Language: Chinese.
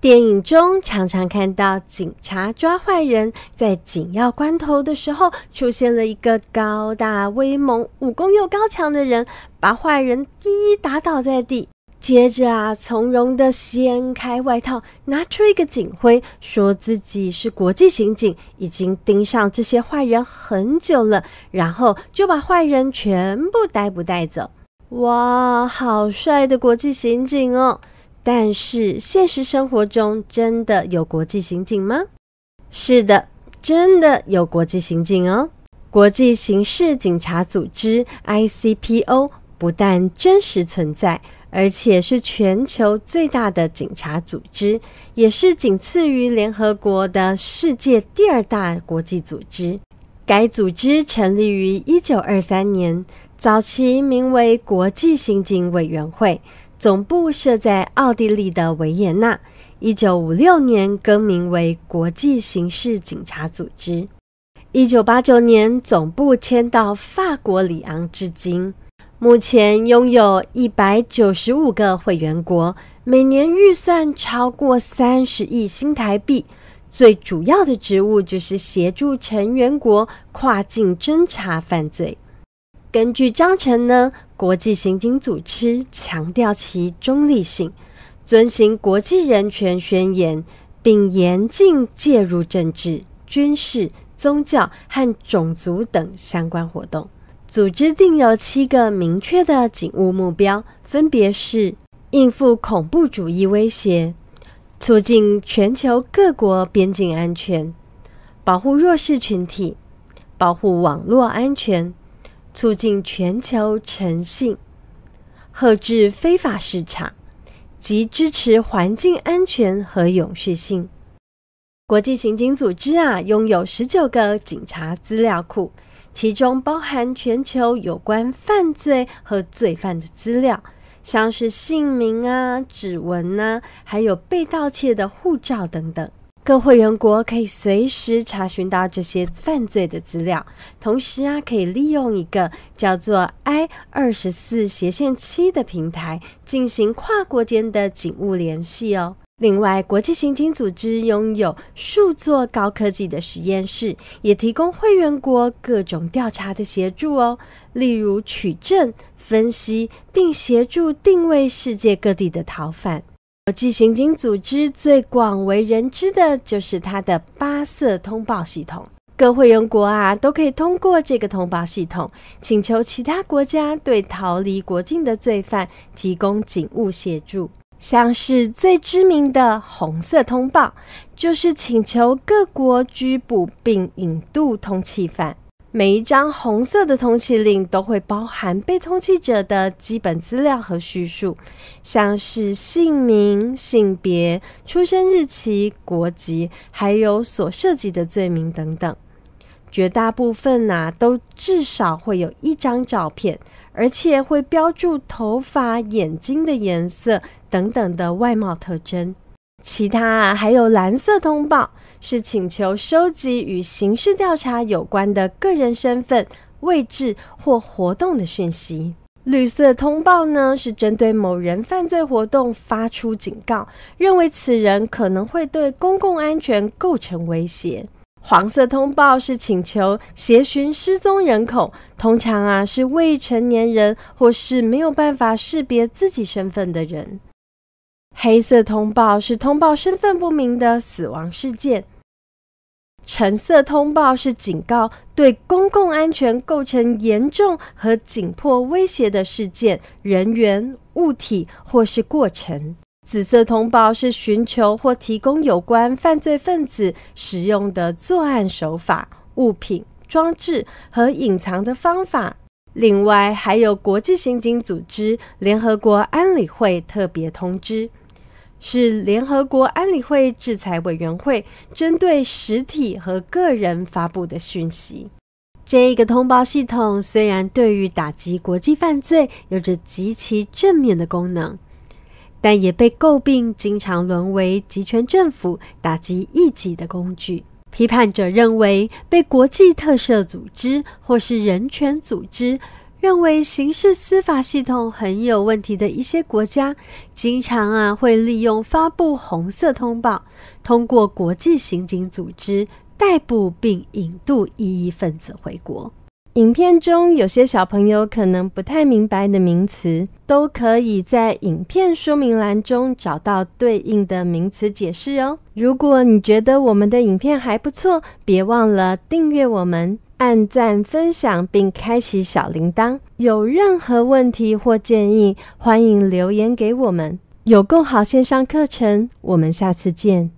电影中常常看到警察抓坏人，在紧要关头的时候，出现了一个高大威猛、武功又高强的人，把坏人一一打倒在地。接着啊，从容的掀开外套，拿出一个警徽，说自己是国际刑警，已经盯上这些坏人很久了，然后就把坏人全部逮捕带走。哇，好帅的国际刑警哦！但是，现实生活中真的有国际刑警吗？是的，真的有国际刑警哦！国际刑事警察组织 （ICPO） 不但真实存在，而且是全球最大的警察组织，也是仅次于联合国的世界第二大国际组织。该组织成立于一九二三年，早期名为国际刑警委员会。总部设在奥地利的维也纳，一九五六年更名为国际刑事警察组织，一九八九年总部迁到法国里昂至今。目前拥有一百九十五个会员国，每年预算超过三十亿新台币。最主要的职务就是协助成员国跨境侦查犯罪。根据章程呢，国际刑警组织强调其中立性，遵循国际人权宣言，并严禁介入政治、军事、宗教和种族等相关活动。组织定有七个明确的警务目标，分别是应付恐怖主义威胁、促进全球各国边境安全、保护弱势群体、保护网络安全。促进全球诚信，遏制非法市场，及支持环境安全和永续性。国际刑警组织啊，拥有十九个警察资料库，其中包含全球有关犯罪和罪犯的资料，像是姓名啊、指纹呐，还有被盗窃的护照等等。各会员国可以随时查询到这些犯罪的资料，同时啊，可以利用一个叫做 I 二十四斜线七的平台进行跨国间的警务联系哦。另外，国际刑警组织拥有数座高科技的实验室，也提供会员国各种调查的协助哦，例如取证、分析，并协助定位世界各地的逃犯。国际刑警组织最广为人知的就是它的八色通报系统，各会员国啊都可以通过这个通报系统，请求其他国家对逃离国境的罪犯提供警务协助。像是最知名的红色通报，就是请求各国拘捕并引渡通缉犯。每一张红色的通缉令都会包含被通缉者的基本资料和叙述，像是姓名、性别、出生日期、国籍，还有所涉及的罪名等等。绝大部分呐，都至少会有一张照片，而且会标注头发、眼睛的颜色等等的外貌特征。其他啊，还有蓝色通报是请求收集与刑事调查有关的个人身份、位置或活动的讯息。绿色通报呢，是针对某人犯罪活动发出警告，认为此人可能会对公共安全构成威胁。黄色通报是请求协寻失踪人口，通常啊是未成年人或是没有办法识别自己身份的人。黑色通报是通报身份不明的死亡事件。橙色通报是警告对公共安全构成严重和紧迫威胁的事件、人员、物体或是过程。紫色通报是寻求或提供有关犯罪分子使用的作案手法、物品、装置和隐藏的方法。另外，还有国际刑警组织、联合国安理会特别通知。是联合国安理会制裁委员会针对实体和个人发布的讯息。这个通报系统虽然对于打击国际犯罪有着极其正面的功能，但也被诟病经常沦为集权政府打击异己的工具。批判者认为，被国际特赦组织或是人权组织。认为刑事司法系统很有问题的一些国家，经常啊会利用发布红色通报，通过国际刑警组织逮捕并引渡异议分子回国。影片中有些小朋友可能不太明白的名词，都可以在影片说明栏中找到对应的名词解释哦。如果你觉得我们的影片还不错，别忘了订阅我们。按赞、分享，并开启小铃铛。有任何问题或建议，欢迎留言给我们。有更好线上课程，我们下次见。